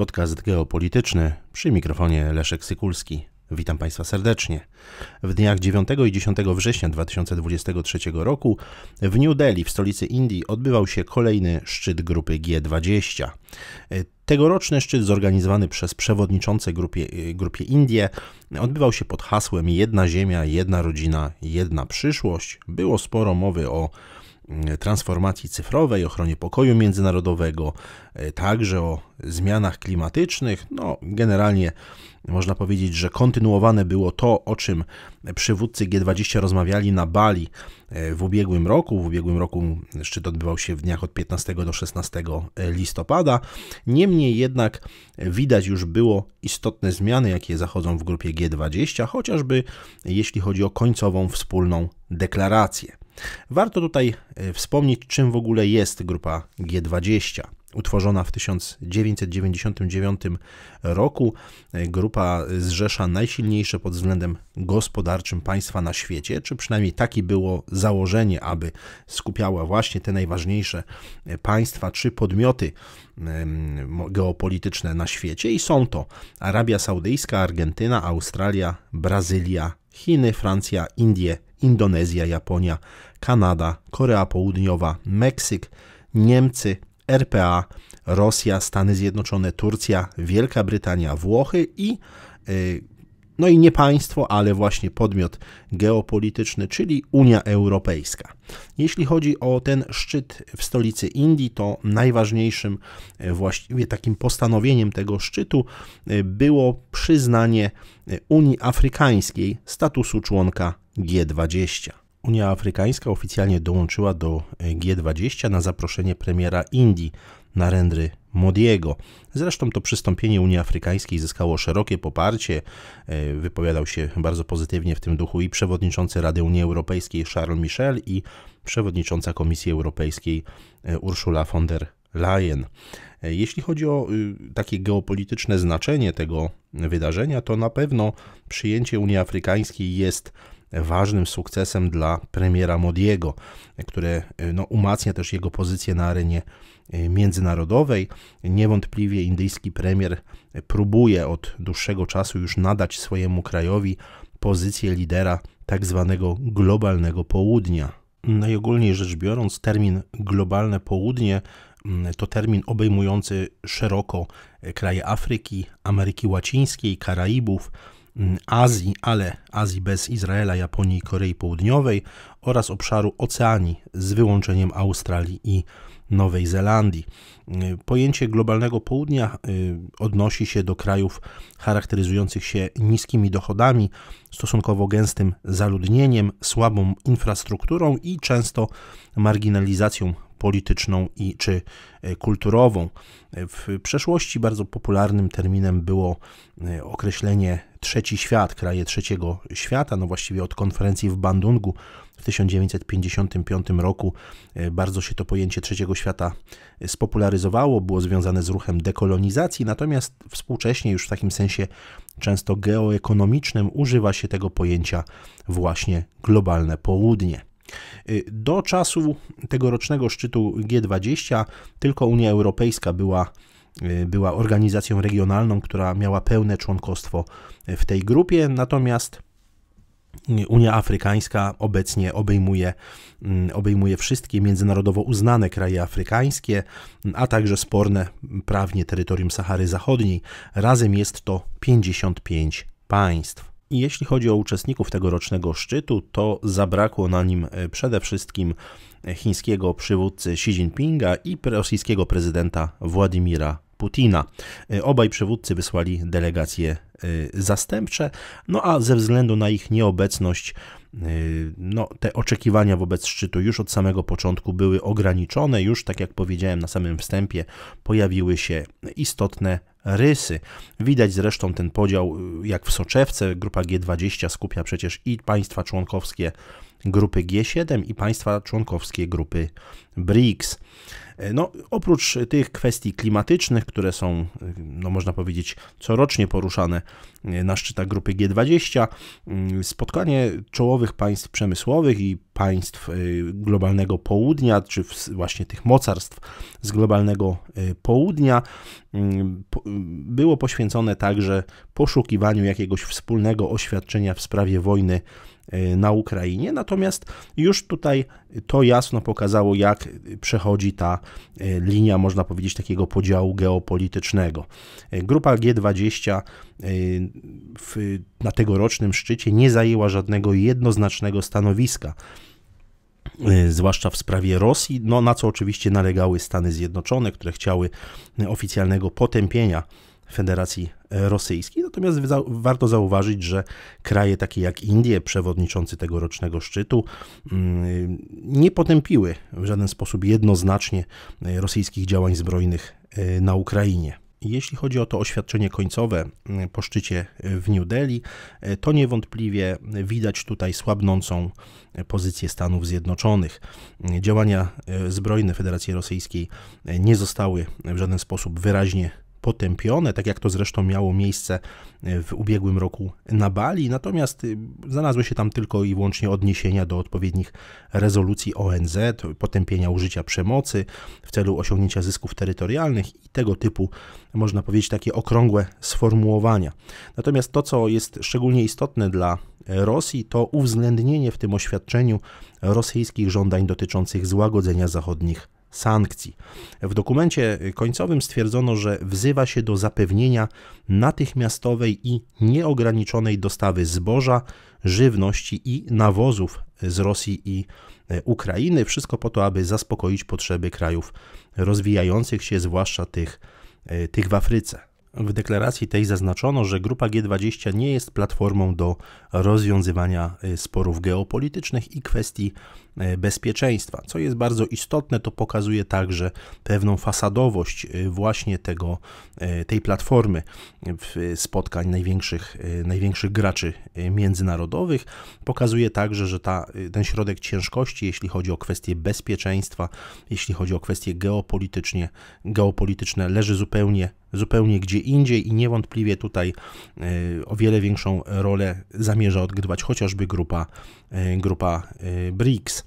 Podcast geopolityczny przy mikrofonie Leszek Sykulski. Witam Państwa serdecznie. W dniach 9 i 10 września 2023 roku w New Delhi, w stolicy Indii, odbywał się kolejny szczyt grupy G20. Tegoroczny szczyt zorganizowany przez przewodniczące grupie, grupie Indie odbywał się pod hasłem Jedna ziemia, jedna rodzina, jedna przyszłość. Było sporo mowy o E, transformacji cyfrowej, ochronie pokoju międzynarodowego, e, także o zmianach klimatycznych. No, generalnie można powiedzieć, że kontynuowane było to, o czym przywódcy G20 rozmawiali na Bali e, w ubiegłym roku. W ubiegłym roku szczyt odbywał się w dniach od 15 do 16 listopada. Niemniej jednak widać już było istotne zmiany, jakie zachodzą w grupie G20, chociażby jeśli chodzi o końcową wspólną deklarację. Warto tutaj e, wspomnieć, czym w ogóle jest grupa G20. Utworzona w 1999 roku, e, grupa zrzesza najsilniejsze pod względem gospodarczym państwa na świecie, czy przynajmniej takie było założenie, aby skupiała właśnie te najważniejsze e, państwa czy podmioty geopolityczne na świecie i są to Arabia Saudyjska, Argentyna, Australia, Brazylia, Chiny, Francja, Indie, Indonezja, Japonia, Kanada, Korea Południowa, Meksyk, Niemcy, RPA, Rosja, Stany Zjednoczone, Turcja, Wielka Brytania, Włochy i y, no i nie państwo, ale właśnie podmiot geopolityczny, czyli Unia Europejska. Jeśli chodzi o ten szczyt w stolicy Indii, to najważniejszym y, właściwie takim postanowieniem tego szczytu y, było przyznanie Unii Afrykańskiej statusu członka G20. Unia Afrykańska oficjalnie dołączyła do e, G20 na zaproszenie premiera Indii Narendry Modiego. Zresztą to przystąpienie Unii Afrykańskiej zyskało szerokie poparcie. E, wypowiadał się bardzo pozytywnie w tym duchu i przewodniczący Rady Unii Europejskiej Charles Michel i przewodnicząca Komisji Europejskiej e, Ursula von der Leyen. Jeśli chodzi o y, takie geopolityczne znaczenie tego wydarzenia, to na pewno przyjęcie Unii Afrykańskiej jest ważnym sukcesem dla premiera Modiego, które no, umacnia też jego pozycję na arenie e, międzynarodowej. Niewątpliwie indyjski premier próbuje od dłuższego czasu już nadać swojemu krajowi pozycję lidera tak zwanego globalnego południa. Najogólniej no rzecz biorąc, termin globalne południe mm, to termin obejmujący szeroko e, kraje Afryki, Ameryki Łacińskiej, Karaibów, Mm, Azji, ale Azji bez Izraela, Japonii i Korei Południowej oraz obszaru Oceanii z wyłączeniem Australii i Nowej Zelandii. Mm, pojęcie globalnego południa y, odnosi się do krajów charakteryzujących się niskimi dochodami, stosunkowo gęstym zaludnieniem, słabą infrastrukturą i często marginalizacją polityczną i czy e, kulturową. W przeszłości bardzo popularnym terminem było e, określenie trzeci świat, kraje trzeciego świata. No właściwie od konferencji w Bandungu w 1955 roku e, bardzo się to pojęcie trzeciego świata spopularyzowało, było związane z ruchem dekolonizacji, natomiast współcześnie już w takim sensie często geoekonomicznym używa się tego pojęcia właśnie globalne południe. Y, do czasu tegorocznego szczytu G20 tylko Unia Europejska była y, była organizacją regionalną, która miała pełne członkostwo w tej grupie, natomiast y, Unia Afrykańska obecnie obejmuje, mm, obejmuje wszystkie międzynarodowo uznane kraje afrykańskie, a także sporne prawnie terytorium Sahary Zachodniej. Razem jest to 55 państw. Jeśli chodzi o uczestników tegorocznego szczytu, to zabrakło na nim e, przede wszystkim e, chińskiego przywódcy Xi Jinpinga i rosyjskiego prezydenta Władimira Putina. E, obaj przywódcy wysłali delegacje zastępcze, no a ze względu na ich nieobecność, no, te oczekiwania wobec szczytu już od samego początku były ograniczone. Już, tak jak powiedziałem na samym wstępie, pojawiły się istotne rysy. Widać zresztą ten podział y, jak w soczewce. Grupa G20 skupia przecież i państwa członkowskie grupy G7 i państwa członkowskie grupy BRICS. E, no, oprócz tych kwestii klimatycznych, które są, e, no, można powiedzieć, corocznie poruszane e, na szczytach grupy G20, mm, spotkanie czołowych państw przemysłowych i państw globalnego południa, czy właśnie tych mocarstw z globalnego południa, mm, było poświęcone także poszukiwaniu jakiegoś wspólnego oświadczenia w sprawie wojny Y, na Ukrainie. Natomiast już tutaj to jasno pokazało, jak przechodzi ta y, linia, można powiedzieć, takiego podziału geopolitycznego. Y, grupa G20 w, na tegorocznym szczycie nie zajęła żadnego jednoznacznego stanowiska zwłaszcza w sprawie Rosji, no na co oczywiście nalegały Stany Zjednoczone, które chciały oficjalnego potępienia Federacji e, Rosyjskiej. Natomiast warto zauważyć, że kraje takie jak Indie, przewodniczący tegorocznego szczytu, mm, nie potępiły w żaden sposób jednoznacznie e, rosyjskich działań zbrojnych e, na Ukrainie. Jeśli chodzi o to oświadczenie końcowe mm, po szczycie w New Delhi, to niewątpliwie widać tutaj słabnącą pozycję Stanów Zjednoczonych. Działania zbrojne Federacji Rosyjskiej nie zostały w żaden sposób wyraźnie potępione, tak jak to zresztą miało miejsce e, w ubiegłym roku na Bali, natomiast y, znalazły się tam tylko i wyłącznie odniesienia do odpowiednich rezolucji ONZ, potępienia użycia przemocy w celu osiągnięcia zysków terytorialnych i tego typu, można powiedzieć, takie okrągłe sformułowania. Natomiast to, co jest szczególnie istotne dla Rosji, to uwzględnienie w tym oświadczeniu rosyjskich żądań dotyczących złagodzenia zachodnich sankcji. W dokumencie końcowym stwierdzono, że wzywa się do zapewnienia natychmiastowej i nieograniczonej dostawy zboża, żywności i nawozów z Rosji i e, Ukrainy, wszystko po to, aby zaspokoić potrzeby krajów rozwijających się, zwłaszcza tych, e, tych w Afryce. W deklaracji tej zaznaczono, że grupa G20 nie jest platformą do rozwiązywania e, sporów geopolitycznych i kwestii E, bezpieczeństwa. Co jest bardzo istotne, to pokazuje także pewną fasadowość e, właśnie tego, e, tej platformy spotkań największych, największych graczy międzynarodowych. Pokazuje także, że ta, ten środek ciężkości, jeśli chodzi o kwestie bezpieczeństwa, jeśli chodzi o kwestie geopolitycznie, geopolityczne, leży zupełnie zupełnie gdzie indziej i niewątpliwie tutaj o wiele większą rolę zamierza odgrywać chociażby grupa, grupa BRICS.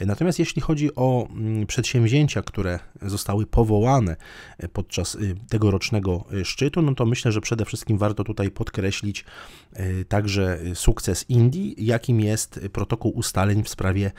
Natomiast jeśli chodzi o mm, przedsięwzięcia, które zostały powołane e, podczas y, tegorocznego y, szczytu, no to myślę, że przede wszystkim warto tutaj podkreślić e, także y, sukces Indii, jakim jest protokół ustaleń w sprawie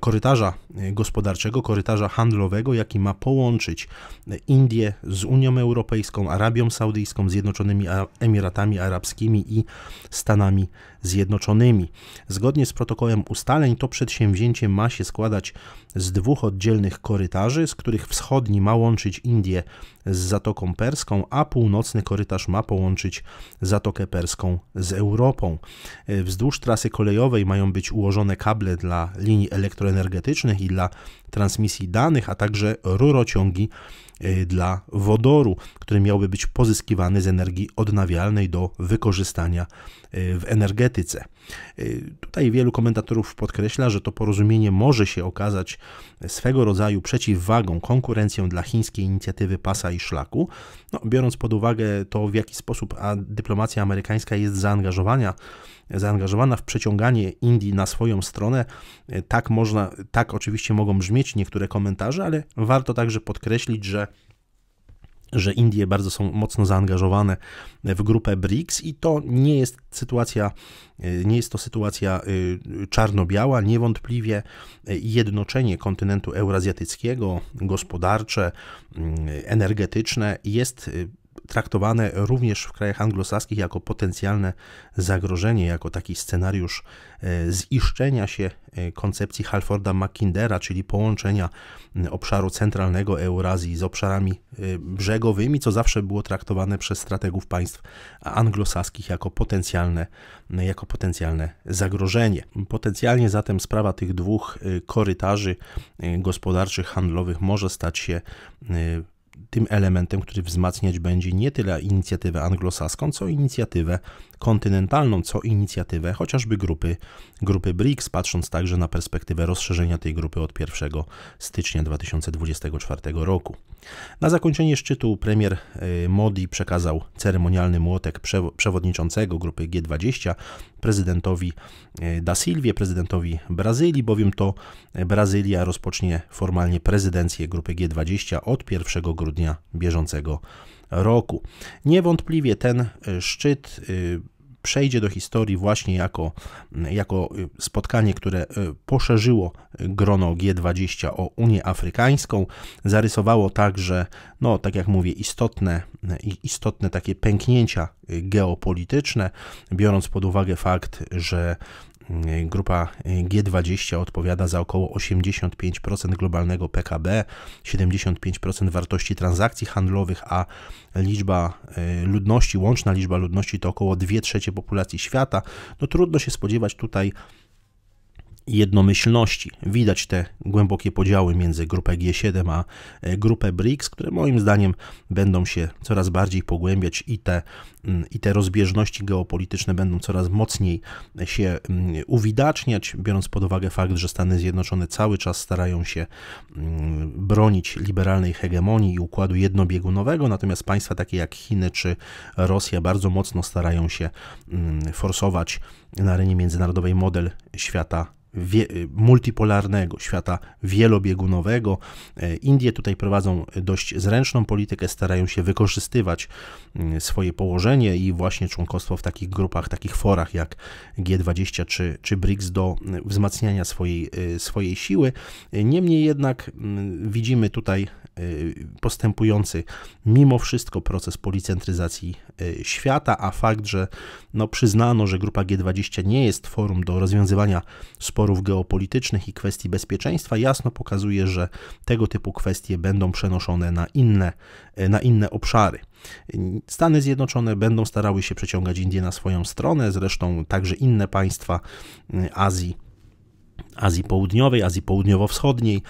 korytarza gospodarczego, korytarza handlowego, jaki ma połączyć Indię z Unią Europejską, Arabią Saudyjską, Zjednoczonymi Emiratami Arabskimi i Stanami Zjednoczonymi. Zgodnie z protokołem ustaleń to przedsięwzięcie ma się składać z dwóch oddzielnych korytarzy, z których wschodni ma łączyć Indię z Zatoką Perską, a północny korytarz ma połączyć Zatokę Perską z Europą. E, wzdłuż trasy kolejowej mają być ułożone kable dla linii elektroenergetycznych i dla transmisji danych, a także rurociągi Y, dla wodoru, który miałby być pozyskiwany z energii odnawialnej do wykorzystania y, w energetyce. Y, tutaj wielu komentatorów podkreśla, że to porozumienie może się okazać swego rodzaju przeciwwagą, konkurencją dla chińskiej inicjatywy pasa i szlaku. No, biorąc pod uwagę to, w jaki sposób dyplomacja amerykańska jest zaangażowana, zaangażowana w przeciąganie Indii na swoją stronę, tak można, tak oczywiście mogą brzmieć niektóre komentarze, ale warto także podkreślić, że że Indie bardzo są mocno zaangażowane w grupę BRICS i to nie jest sytuacja, e, nie jest to sytuacja e, czarno-biała. Niewątpliwie e, jednoczenie kontynentu eurazjatyckiego, gospodarcze, mm, energetyczne jest traktowane również w krajach anglosaskich jako potencjalne zagrożenie, jako taki scenariusz e, ziszczenia się e, koncepcji Halforda Mackindera, czyli połączenia obszaru centralnego Eurazji z obszarami e, brzegowymi, co zawsze było traktowane przez strategów państw anglosaskich jako potencjalne, jako potencjalne zagrożenie. Potencjalnie zatem sprawa tych dwóch korytarzy gospodarczych, handlowych może stać się tym elementem, który wzmacniać będzie nie tyle inicjatywę anglosaską, co inicjatywę kontynentalną, co inicjatywę chociażby grupy, grupy BRICS, patrząc także na perspektywę rozszerzenia tej grupy od 1 stycznia 2024 roku. Na zakończenie szczytu premier y, Modi przekazał ceremonialny młotek przewodniczącego grupy G20 prezydentowi y, Da Silvie, prezydentowi Brazylii, bowiem to Brazylia rozpocznie formalnie prezydencję grupy G20 od 1 grudnia bieżącego roku. Niewątpliwie ten y, szczyt przejdzie do historii właśnie jako, jako y, spotkanie, które y, poszerzyło y, grono G20 o Unię Afrykańską, zarysowało także, no tak jak mówię, istotne, istotne takie pęknięcia geopolityczne, biorąc pod uwagę fakt, że E, grupa e, G20 odpowiada za około 85% globalnego PKB, 75% wartości transakcji handlowych, a liczba e, ludności, łączna liczba ludności to około 2 trzecie populacji świata. No trudno się spodziewać tutaj jednomyślności. Widać te głębokie podziały między grupę G7 a e, grupę BRICS, które moim zdaniem będą się coraz bardziej pogłębiać i te, mm, i te rozbieżności geopolityczne będą coraz mocniej e, się mm, uwidaczniać, biorąc pod uwagę fakt, że Stany Zjednoczone cały czas starają się mm, bronić liberalnej hegemonii i układu jednobiegunowego, natomiast państwa takie jak Chiny czy Rosja bardzo mocno starają się forsować na arenie międzynarodowej model świata Y, multipolarnego, świata wielobiegunowego. E, Indie tutaj prowadzą dość zręczną politykę, starają się wykorzystywać mm, swoje położenie i właśnie członkostwo w takich grupach, takich forach jak G20 czy, czy BRICS do mm, wzmacniania swojej, y, swojej siły. Niemniej jednak mm, widzimy tutaj y, postępujący mimo wszystko proces policentryzacji świata, a fakt, że no, przyznano, że grupa G20 nie jest forum do rozwiązywania sporów sporów geopolitycznych i kwestii bezpieczeństwa jasno pokazuje, że tego typu kwestie będą przenoszone na inne, e, na inne obszary. Stany Zjednoczone będą starały się przeciągać Indie na swoją stronę, zresztą także inne państwa mm, Azji. Azji Południowej, Azji Południowo-Wschodniej.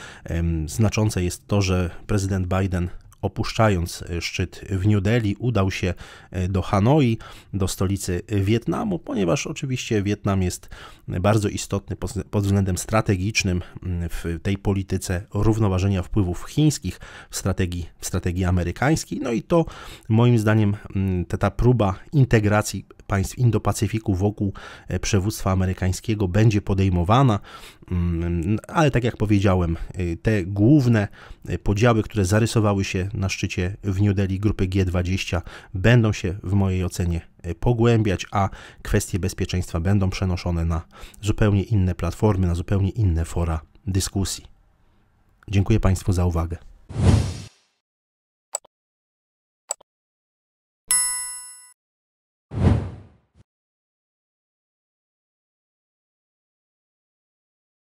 Znaczące jest to, że prezydent Biden opuszczając e, szczyt w New Delhi, udał się e, do Hanoi, do stolicy Wietnamu, ponieważ oczywiście Wietnam jest bardzo istotny pod względem strategicznym w tej polityce równoważenia wpływów chińskich w strategii, w strategii amerykańskiej. No i to moim zdaniem ta, ta próba integracji państw Indo-Pacyfiku wokół e, przewództwa amerykańskiego będzie podejmowana, mm, ale tak jak powiedziałem, e, te główne e, podziały, które zarysowały się na szczycie w New Delhi grupy G20, będą się w mojej ocenie pogłębiać, a kwestie bezpieczeństwa będą przenoszone na zupełnie inne platformy, na zupełnie inne fora dyskusji. Dziękuję Państwu za uwagę.